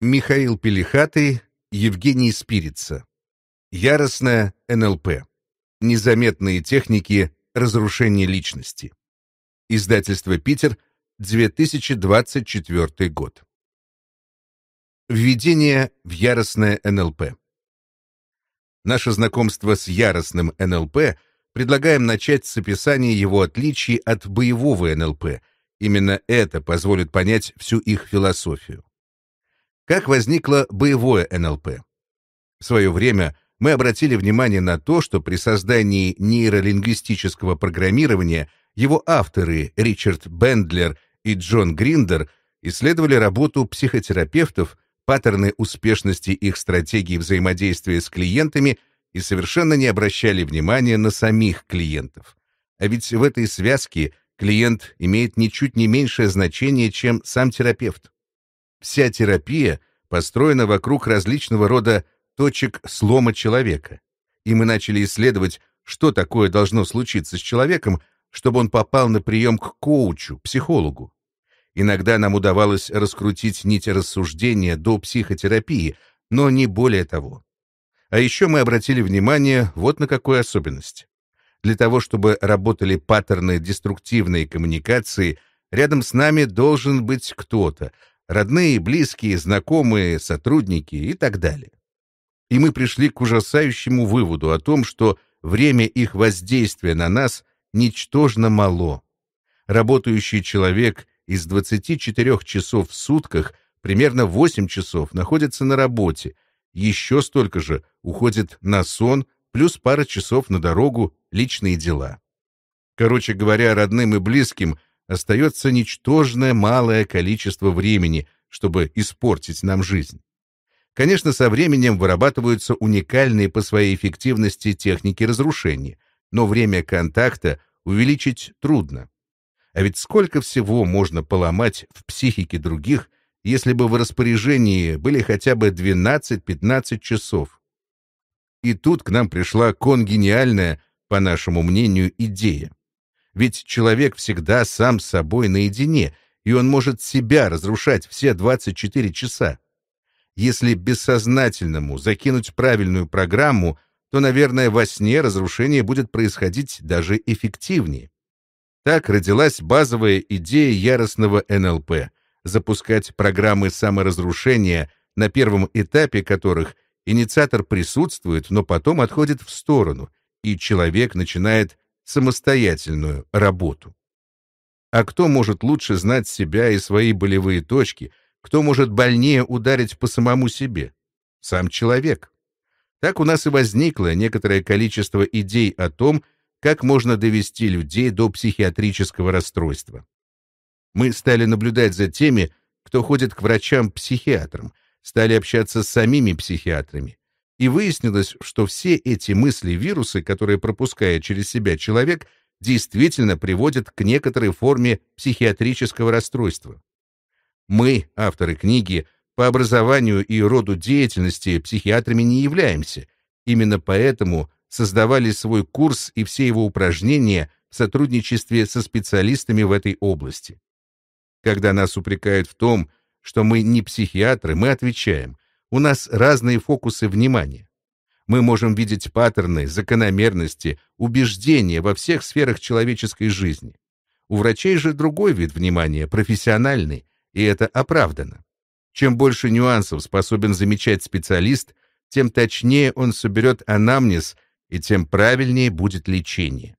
Михаил Пелихатый, Евгений Спирица. Яростная НЛП. Незаметные техники разрушения личности. Издательство «Питер», 2024 год. Введение в яростное НЛП. Наше знакомство с яростным НЛП предлагаем начать с описания его отличий от боевого НЛП. Именно это позволит понять всю их философию. Как возникло боевое НЛП? В свое время мы обратили внимание на то, что при создании нейролингвистического программирования его авторы Ричард Бендлер и Джон Гриндер исследовали работу психотерапевтов, паттерны успешности их стратегий взаимодействия с клиентами и совершенно не обращали внимания на самих клиентов. А ведь в этой связке клиент имеет ничуть не меньшее значение, чем сам терапевт. Вся терапия построена вокруг различного рода точек слома человека. И мы начали исследовать, что такое должно случиться с человеком, чтобы он попал на прием к коучу, психологу. Иногда нам удавалось раскрутить нить рассуждения до психотерапии, но не более того. А еще мы обратили внимание вот на какую особенность. Для того, чтобы работали паттерны деструктивной коммуникации, рядом с нами должен быть кто-то, родные, близкие, знакомые, сотрудники и так далее. И мы пришли к ужасающему выводу о том, что время их воздействия на нас ничтожно мало. Работающий человек из 24 часов в сутках примерно 8 часов находится на работе, еще столько же уходит на сон, плюс пара часов на дорогу, личные дела. Короче говоря, родным и близким остается ничтожное малое количество времени, чтобы испортить нам жизнь. Конечно, со временем вырабатываются уникальные по своей эффективности техники разрушения, но время контакта увеличить трудно. А ведь сколько всего можно поломать в психике других, если бы в распоряжении были хотя бы 12-15 часов. И тут к нам пришла конгениальная, по нашему мнению, идея. Ведь человек всегда сам с собой наедине, и он может себя разрушать все 24 часа. Если бессознательному закинуть правильную программу, то, наверное, во сне разрушение будет происходить даже эффективнее. Так родилась базовая идея яростного НЛП — запускать программы саморазрушения, на первом этапе которых инициатор присутствует, но потом отходит в сторону, и человек начинает самостоятельную работу. А кто может лучше знать себя и свои болевые точки, кто может больнее ударить по самому себе? Сам человек. Так у нас и возникло некоторое количество идей о том, как можно довести людей до психиатрического расстройства. Мы стали наблюдать за теми, кто ходит к врачам-психиатрам, стали общаться с самими психиатрами, и выяснилось, что все эти мысли-вирусы, которые пропускает через себя человек, действительно приводят к некоторой форме психиатрического расстройства. Мы, авторы книги, по образованию и роду деятельности психиатрами не являемся. Именно поэтому создавали свой курс и все его упражнения в сотрудничестве со специалистами в этой области. Когда нас упрекают в том, что мы не психиатры, мы отвечаем – у нас разные фокусы внимания. Мы можем видеть паттерны, закономерности, убеждения во всех сферах человеческой жизни. У врачей же другой вид внимания, профессиональный, и это оправдано. Чем больше нюансов способен замечать специалист, тем точнее он соберет анамнез и тем правильнее будет лечение.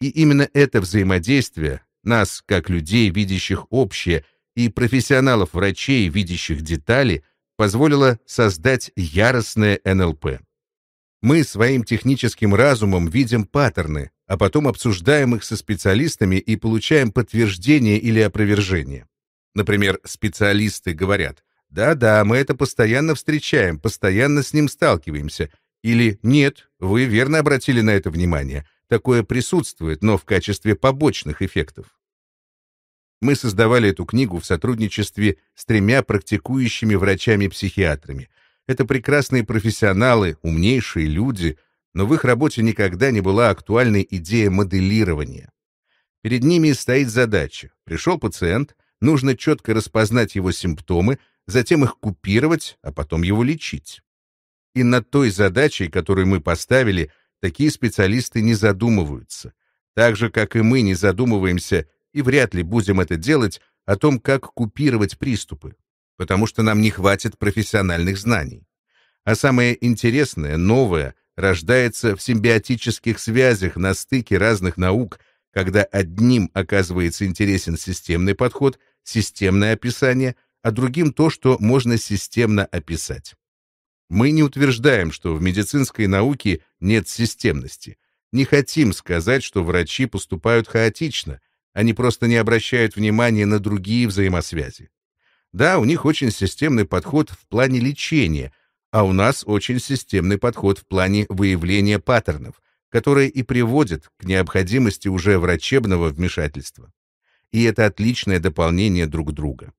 И именно это взаимодействие нас, как людей, видящих общее, и профессионалов-врачей, видящих детали – позволило создать яростное НЛП. Мы своим техническим разумом видим паттерны, а потом обсуждаем их со специалистами и получаем подтверждение или опровержение. Например, специалисты говорят, «Да-да, мы это постоянно встречаем, постоянно с ним сталкиваемся», или «Нет, вы верно обратили на это внимание, такое присутствует, но в качестве побочных эффектов». Мы создавали эту книгу в сотрудничестве с тремя практикующими врачами-психиатрами. Это прекрасные профессионалы, умнейшие люди, но в их работе никогда не была актуальной идея моделирования. Перед ними стоит задача. Пришел пациент, нужно четко распознать его симптомы, затем их купировать, а потом его лечить. И над той задачей, которую мы поставили, такие специалисты не задумываются. Так же, как и мы не задумываемся, и вряд ли будем это делать, о том, как купировать приступы, потому что нам не хватит профессиональных знаний. А самое интересное, новое, рождается в симбиотических связях на стыке разных наук, когда одним оказывается интересен системный подход, системное описание, а другим то, что можно системно описать. Мы не утверждаем, что в медицинской науке нет системности. Не хотим сказать, что врачи поступают хаотично, они просто не обращают внимания на другие взаимосвязи. Да, у них очень системный подход в плане лечения, а у нас очень системный подход в плане выявления паттернов, которые и приводят к необходимости уже врачебного вмешательства. И это отличное дополнение друг друга.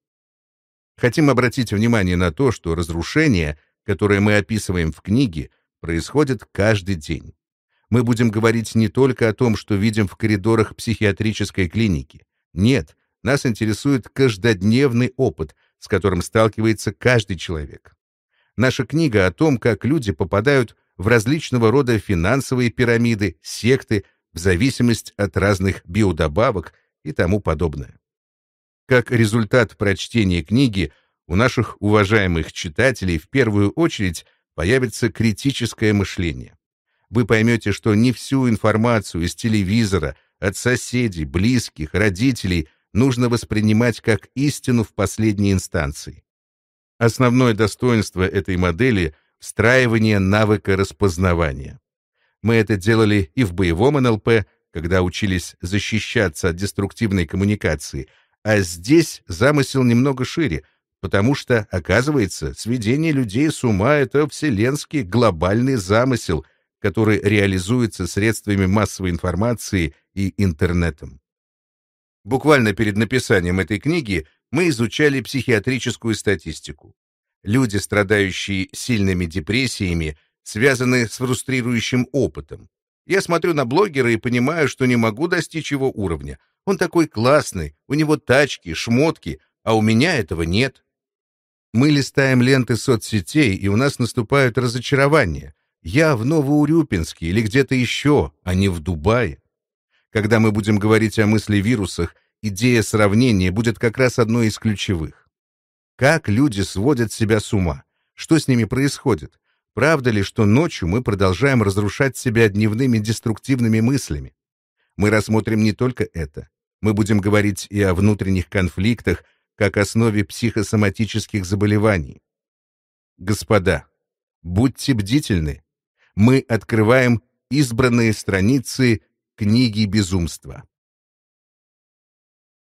Хотим обратить внимание на то, что разрушения, которые мы описываем в книге, происходят каждый день мы будем говорить не только о том, что видим в коридорах психиатрической клиники. Нет, нас интересует каждодневный опыт, с которым сталкивается каждый человек. Наша книга о том, как люди попадают в различного рода финансовые пирамиды, секты, в зависимость от разных биодобавок и тому подобное. Как результат прочтения книги, у наших уважаемых читателей в первую очередь появится критическое мышление вы поймете, что не всю информацию из телевизора, от соседей, близких, родителей нужно воспринимать как истину в последней инстанции. Основное достоинство этой модели — встраивание навыка распознавания. Мы это делали и в боевом НЛП, когда учились защищаться от деструктивной коммуникации, а здесь замысел немного шире, потому что, оказывается, сведение людей с ума — это вселенский глобальный замысел — который реализуется средствами массовой информации и интернетом. Буквально перед написанием этой книги мы изучали психиатрическую статистику. Люди, страдающие сильными депрессиями, связаны с фрустрирующим опытом. Я смотрю на блогера и понимаю, что не могу достичь его уровня. Он такой классный, у него тачки, шмотки, а у меня этого нет. Мы листаем ленты соцсетей, и у нас наступают разочарования, я в Новоурюпинске или где-то еще, а не в Дубае. Когда мы будем говорить о мысли-вирусах, идея сравнения будет как раз одной из ключевых. Как люди сводят себя с ума? Что с ними происходит? Правда ли, что ночью мы продолжаем разрушать себя дневными деструктивными мыслями? Мы рассмотрим не только это. Мы будем говорить и о внутренних конфликтах, как основе психосоматических заболеваний. Господа, будьте бдительны, мы открываем избранные страницы книги безумства.